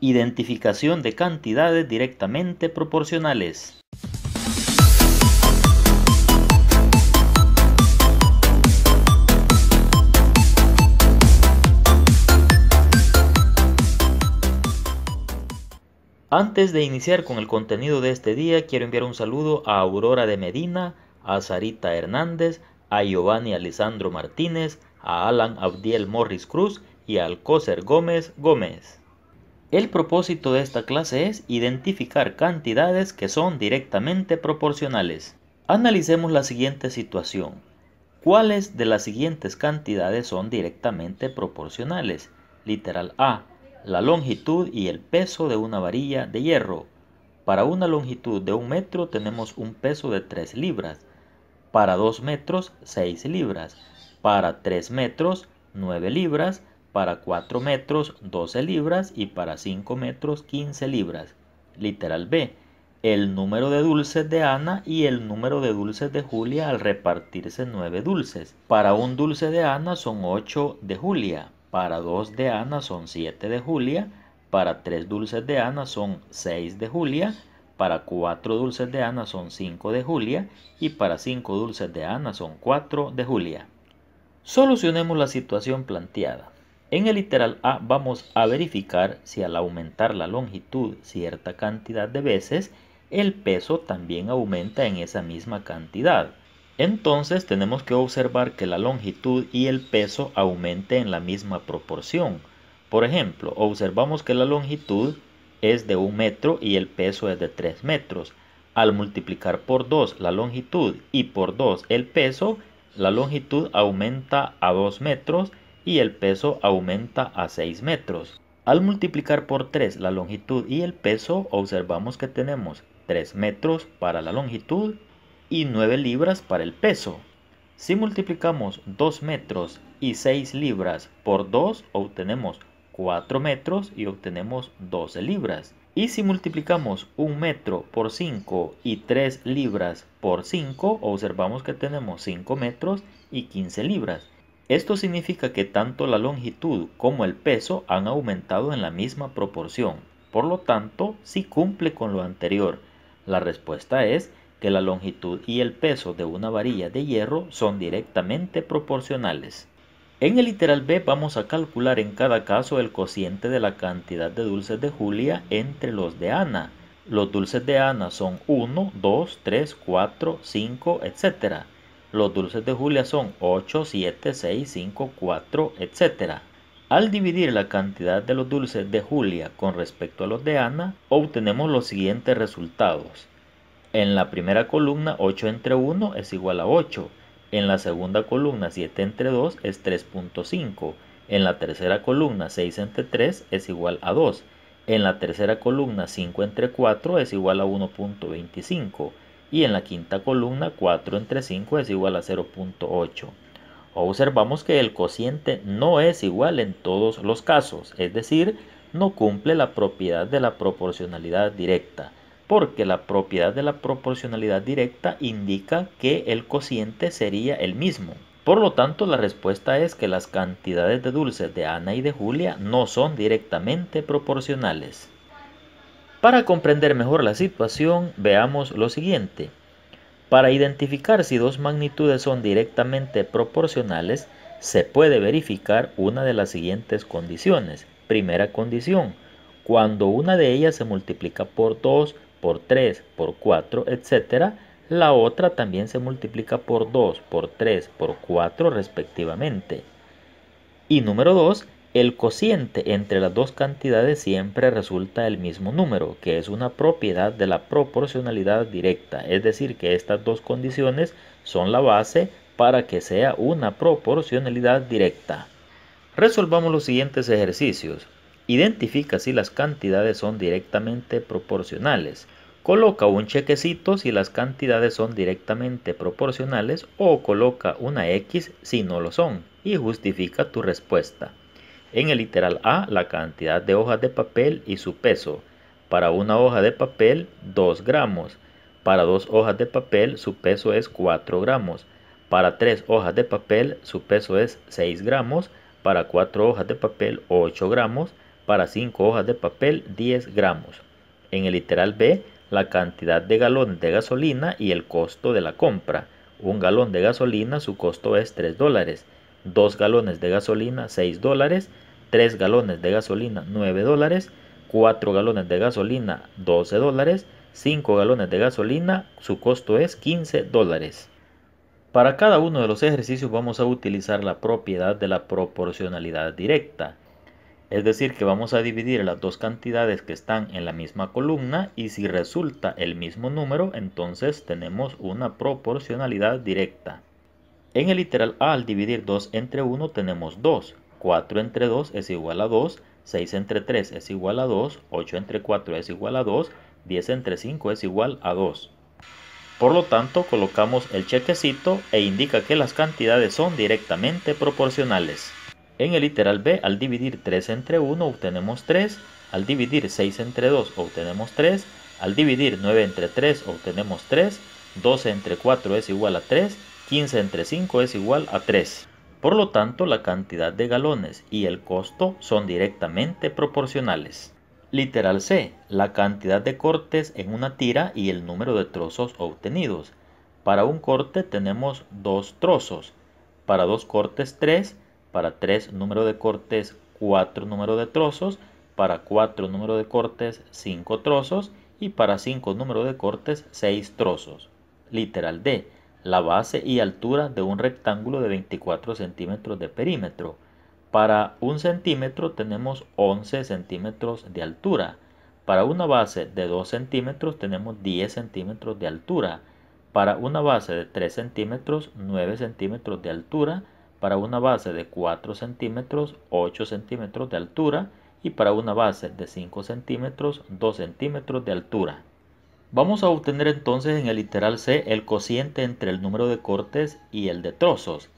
Identificación de cantidades directamente proporcionales. Antes de iniciar con el contenido de este día, quiero enviar un saludo a Aurora de Medina, a Sarita Hernández, a Giovanni Alessandro Martínez, a Alan Abdiel Morris Cruz y al Coser Gómez Gómez. El propósito de esta clase es identificar cantidades que son directamente proporcionales. Analicemos la siguiente situación. ¿Cuáles de las siguientes cantidades son directamente proporcionales? Literal A. La longitud y el peso de una varilla de hierro. Para una longitud de un metro tenemos un peso de 3 libras. Para 2 metros, 6 libras. Para 3 metros, 9 libras para 4 metros 12 libras y para 5 metros 15 libras. Literal B, el número de dulces de Ana y el número de dulces de Julia al repartirse 9 dulces. Para un dulce de Ana son 8 de Julia, para 2 de Ana son 7 de Julia, para 3 dulces de Ana son 6 de Julia, para 4 dulces de Ana son 5 de Julia y para 5 dulces de Ana son 4 de Julia. Solucionemos la situación planteada. En el literal A vamos a verificar si al aumentar la longitud cierta cantidad de veces, el peso también aumenta en esa misma cantidad. Entonces tenemos que observar que la longitud y el peso aumenten en la misma proporción. Por ejemplo, observamos que la longitud es de 1 metro y el peso es de 3 metros. Al multiplicar por 2 la longitud y por 2 el peso, la longitud aumenta a 2 metros y el peso aumenta a 6 metros. Al multiplicar por 3 la longitud y el peso, observamos que tenemos 3 metros para la longitud y 9 libras para el peso. Si multiplicamos 2 metros y 6 libras por 2, obtenemos 4 metros y obtenemos 12 libras. Y si multiplicamos 1 metro por 5 y 3 libras por 5, observamos que tenemos 5 metros y 15 libras. Esto significa que tanto la longitud como el peso han aumentado en la misma proporción. Por lo tanto, si cumple con lo anterior, la respuesta es que la longitud y el peso de una varilla de hierro son directamente proporcionales. En el literal B vamos a calcular en cada caso el cociente de la cantidad de dulces de Julia entre los de Ana. Los dulces de Ana son 1, 2, 3, 4, 5, etc. Los dulces de Julia son 8, 7, 6, 5, 4, etc. Al dividir la cantidad de los dulces de Julia con respecto a los de Ana, obtenemos los siguientes resultados. En la primera columna 8 entre 1 es igual a 8. En la segunda columna 7 entre 2 es 3.5. En la tercera columna 6 entre 3 es igual a 2. En la tercera columna 5 entre 4 es igual a 1.25 y en la quinta columna 4 entre 5 es igual a 0.8. Observamos que el cociente no es igual en todos los casos, es decir, no cumple la propiedad de la proporcionalidad directa, porque la propiedad de la proporcionalidad directa indica que el cociente sería el mismo. Por lo tanto, la respuesta es que las cantidades de dulces de Ana y de Julia no son directamente proporcionales. Para comprender mejor la situación, veamos lo siguiente. Para identificar si dos magnitudes son directamente proporcionales, se puede verificar una de las siguientes condiciones. Primera condición, cuando una de ellas se multiplica por 2, por 3, por 4, etc., la otra también se multiplica por 2, por 3, por 4 respectivamente. Y número 2, el cociente entre las dos cantidades siempre resulta el mismo número, que es una propiedad de la proporcionalidad directa, es decir, que estas dos condiciones son la base para que sea una proporcionalidad directa. Resolvamos los siguientes ejercicios. Identifica si las cantidades son directamente proporcionales. Coloca un chequecito si las cantidades son directamente proporcionales o coloca una X si no lo son y justifica tu respuesta. En el literal A, la cantidad de hojas de papel y su peso. Para una hoja de papel, 2 gramos. Para dos hojas de papel, su peso es 4 gramos. Para tres hojas de papel, su peso es 6 gramos. Para cuatro hojas de papel, 8 gramos. Para cinco hojas de papel, 10 gramos. En el literal B, la cantidad de galones de gasolina y el costo de la compra. Un galón de gasolina, su costo es 3 dólares. Dos galones de gasolina, 6 dólares. 3 galones de gasolina 9 dólares, 4 galones de gasolina 12 dólares, 5 galones de gasolina su costo es 15 dólares. Para cada uno de los ejercicios vamos a utilizar la propiedad de la proporcionalidad directa. Es decir, que vamos a dividir las dos cantidades que están en la misma columna y si resulta el mismo número, entonces tenemos una proporcionalidad directa. En el literal A, al dividir 2 entre 1 tenemos 2. 4 entre 2 es igual a 2, 6 entre 3 es igual a 2, 8 entre 4 es igual a 2, 10 entre 5 es igual a 2. Por lo tanto, colocamos el chequecito e indica que las cantidades son directamente proporcionales. En el literal B, al dividir 3 entre 1 obtenemos 3, al dividir 6 entre 2 obtenemos 3, al dividir 9 entre 3 obtenemos 3, 12 entre 4 es igual a 3, 15 entre 5 es igual a 3. Por lo tanto, la cantidad de galones y el costo son directamente proporcionales. Literal C. La cantidad de cortes en una tira y el número de trozos obtenidos. Para un corte tenemos dos trozos. Para dos cortes 3. Para 3 número de cortes 4 número de trozos. Para 4 número de cortes 5 trozos. Y para 5 número de cortes 6 trozos. Literal D la base y altura de un rectángulo de 24 centímetros de perímetro. Para un centímetro tenemos 11 centímetros de altura. Para una base de 2 centímetros tenemos 10 centímetros de altura. Para una base de 3 centímetros, 9 centímetros de altura. Para una base de 4 centímetros, 8 centímetros de altura. Y para una base de 5 centímetros, 2 centímetros de altura. Vamos a obtener entonces en el literal C el cociente entre el número de cortes y el de trozos.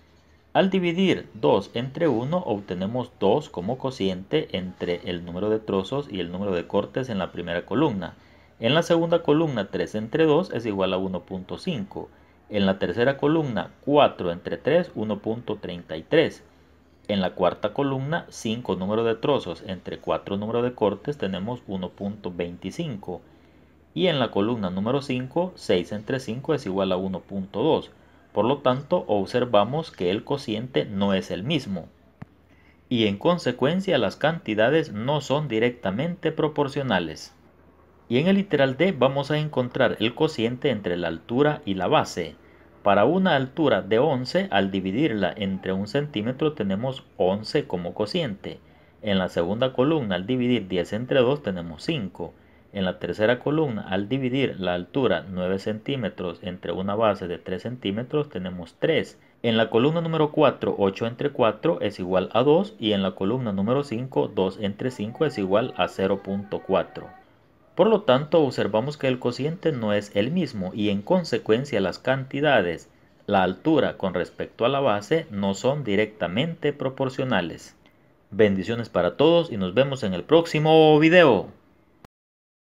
Al dividir 2 entre 1 obtenemos 2 como cociente entre el número de trozos y el número de cortes en la primera columna. En la segunda columna 3 entre 2 es igual a 1.5. En la tercera columna 4 entre 3 1.33. En la cuarta columna 5 número de trozos entre 4 número de cortes tenemos 1.25 y en la columna número 5, 6 entre 5 es igual a 1.2. Por lo tanto, observamos que el cociente no es el mismo. Y en consecuencia, las cantidades no son directamente proporcionales. Y en el literal D vamos a encontrar el cociente entre la altura y la base. Para una altura de 11, al dividirla entre 1 centímetro tenemos 11 como cociente. En la segunda columna, al dividir 10 entre 2, tenemos 5 en la tercera columna, al dividir la altura 9 centímetros entre una base de 3 centímetros, tenemos 3. En la columna número 4, 8 entre 4 es igual a 2 y en la columna número 5, 2 entre 5 es igual a 0.4. Por lo tanto, observamos que el cociente no es el mismo y en consecuencia las cantidades, la altura con respecto a la base no son directamente proporcionales. Bendiciones para todos y nos vemos en el próximo video.